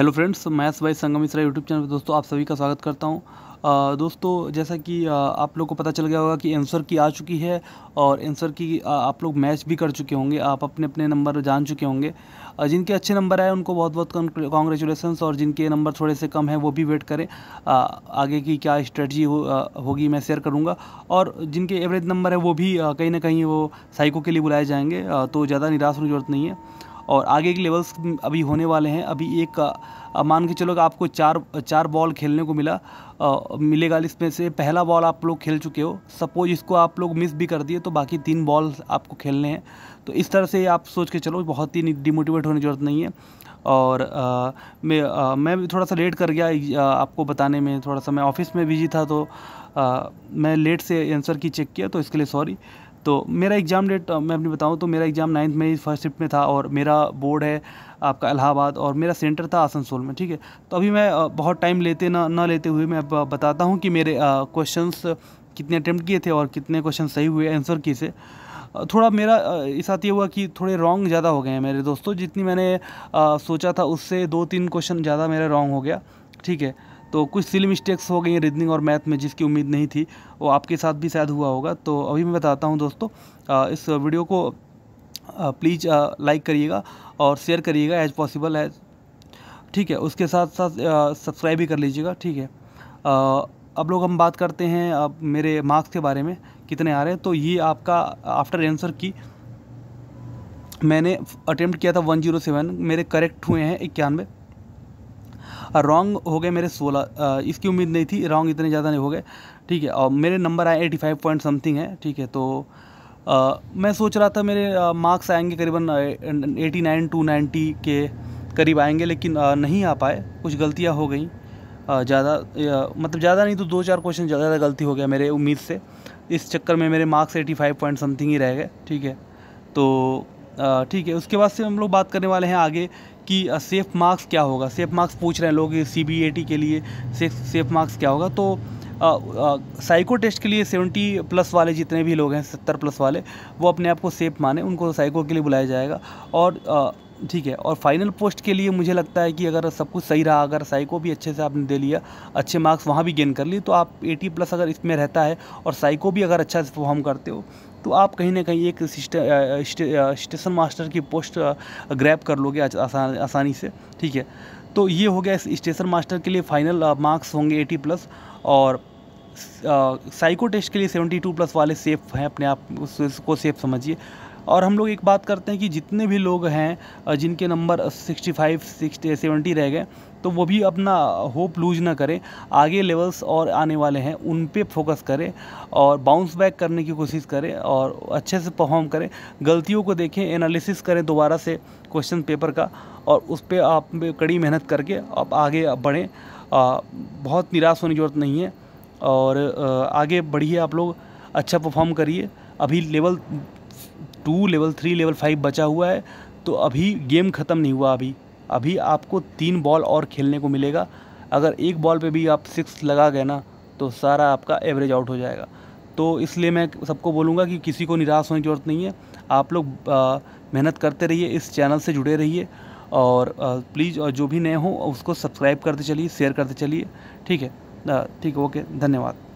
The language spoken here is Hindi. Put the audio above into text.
हेलो फ्रेंड्स मैथ्स वाई संगम मिश्रा यूट्यूब चैनल पर दोस्तों आप सभी का स्वागत करता हूं दोस्तों जैसा कि आ, आप लोग को पता चल गया होगा कि आंसर की आ चुकी है और आंसर की आ, आप लोग मैच भी कर चुके होंगे आप अपने अपने नंबर जान चुके होंगे जिनके अच्छे नंबर आए उनको बहुत बहुत कॉन्ग्रेचुलेसन्स और जिनके नंबर थोड़े से कम है वो भी वेट करें आ, आगे की क्या स्ट्रेटजी हो, होगी मैं शेयर करूँगा और जिनके एवरेज नंबर है वो भी कहीं ना कहीं वो साइको के लिए बुलाए जाएंगे तो ज़्यादा निराश होने की जरूरत नहीं है और आगे के लेवल्स अभी होने वाले हैं अभी एक मान के चलो कि आपको चार चार बॉल खेलने को मिला आ, मिलेगा इसमें से पहला बॉल आप लोग खेल चुके हो सपोज इसको आप लोग मिस भी कर दिए तो बाकी तीन बॉल आपको खेलने हैं तो इस तरह से आप सोच के चलो बहुत ही डिमोटिवेट होने की ज़रूरत नहीं है और आ, मैं आ, मैं भी थोड़ा सा लेट कर गया आ, आपको बताने में थोड़ा सा मैं ऑफिस में बिजी था तो आ, मैं लेट से आंसर की चेक किया तो इसके लिए सॉरी तो मेरा एग्ज़ाम डेट मैं अपनी बताऊँ तो मेरा एग्ज़ाम नाइन्थ में फर्स्ट शिफ्ट में था और मेरा बोर्ड है आपका इलाहाबाद और मेरा सेंटर था आसनसोल में ठीक है तो अभी मैं बहुत टाइम लेते ना ना लेते हुए मैं बताता हूँ कि मेरे क्वेश्चंस कितने अटैम्प्ट किए थे और कितने क्वेश्चन सही हुए आंसर किए थे थोड़ा मेरा इस साथ ये हुआ कि थोड़े रॉन्ग ज़्यादा हो गए हैं मेरे दोस्तों जितनी मैंने सोचा था उससे दो तीन क्वेश्चन ज़्यादा मेरा रॉन्ग हो गया ठीक है तो कुछ सिली मिस्टेक्स हो गई हैं रीजनिंग और मैथ में जिसकी उम्मीद नहीं थी वो आपके साथ भी शायद हुआ होगा तो अभी मैं बताता हूँ दोस्तों इस वीडियो को प्लीज़ लाइक करिएगा और शेयर करिएगा एज पॉसिबल एज ठीक है उसके साथ साथ सब्सक्राइब भी कर लीजिएगा ठीक है आ, अब लोग हम बात करते हैं अब मेरे मार्क्स के बारे में कितने आ रहे हैं तो ये आपका आफ्टर आंसर की मैंने अटैम्प्ट किया था 107 मेरे करेक्ट हुए हैं इक्यानवे रॉन्ग हो गए मेरे सोलह इसकी उम्मीद नहीं थी रॉन्ग इतने ज़्यादा नहीं हो गए ठीक है और मेरे नंबर आए एटी फाइव पॉइंट समथिंग है ठीक है तो आ, मैं सोच रहा था मेरे मार्क्स आएंगे करीबन एटी नाइन टू नाइन्टी के करीब आएंगे लेकिन आ, नहीं आ पाए कुछ गलतियाँ हो गई ज़्यादा मतलब ज़्यादा नहीं तो दो चार क्वेश्चन ज़्यादा गलती हो गया मेरे उम्मीद से इस चक्कर में मेरे marks eighty five point something ही रह गए ठीक है तो ठीक है उसके बाद से हम लोग बात करने वाले हैं आगे कि सेफ़ मार्क्स क्या होगा सेफ़ मार्क्स पूछ रहे हैं लोग सी बी ए टी के लिए सेफ सेफ मार्क्स क्या होगा तो साइको टेस्ट के लिए सेवेंटी प्लस वाले जितने भी लोग हैं सत्तर प्लस वाले वो अपने आप को सेफ माने उनको साइको के लिए बुलाया जाएगा और ठीक है और फाइनल पोस्ट के लिए मुझे लगता है कि अगर सब कुछ सही रहा अगर साइको भी अच्छे से आपने दे लिया अच्छे मार्क्स वहाँ भी गेन कर लिए तो आप 80 प्लस अगर इसमें रहता है और साइको भी अगर अच्छा से परफॉर्म करते हो तो आप कहीं ना कहीं एक स्टेशन मास्टर की पोस्ट ग्रैप कर लोगे आसानी से ठीक है तो ये हो गया स्टेशन मास्टर के लिए फाइनल मार्क्स होंगे एटी प्लस और साइको टेस्ट के लिए सेवेंटी प्लस वाले सेफ़ हैं अपने आप उसको सेफ समझिए और हम लोग एक बात करते हैं कि जितने भी लोग हैं जिनके नंबर 65, 60, 70 रह गए तो वो भी अपना होप लूज ना करें आगे लेवल्स और आने वाले हैं उन पे फोकस करें और बाउंस बैक करने की कोशिश करें और अच्छे से परफॉर्म करें गलतियों को देखें एनालिसिस करें दोबारा से क्वेश्चन पेपर का और उस पर आप कड़ी मेहनत करके आप आगे बढ़ें बहुत निराश होने की जरूरत नहीं है और आगे बढ़िए आप लोग अच्छा परफॉर्म करिए अभी level two level three level five बचा हुआ है तो अभी गेम ख़त्म नहीं हुआ अभी अभी आपको तीन बॉल और खेलने को मिलेगा अगर एक बॉल पे भी आप सिक्स लगा गए ना तो सारा आपका एवरेज आउट हो जाएगा तो इसलिए मैं सबको बोलूँगा कि किसी को निराश होने की ज़रूरत नहीं है आप लोग मेहनत करते रहिए इस चैनल से जुड़े रहिए और प्लीज़ और जो भी नए हों उसको सब्सक्राइब करते चलिए शेयर करते चलिए ठीक है ठीक है ओके धन्यवाद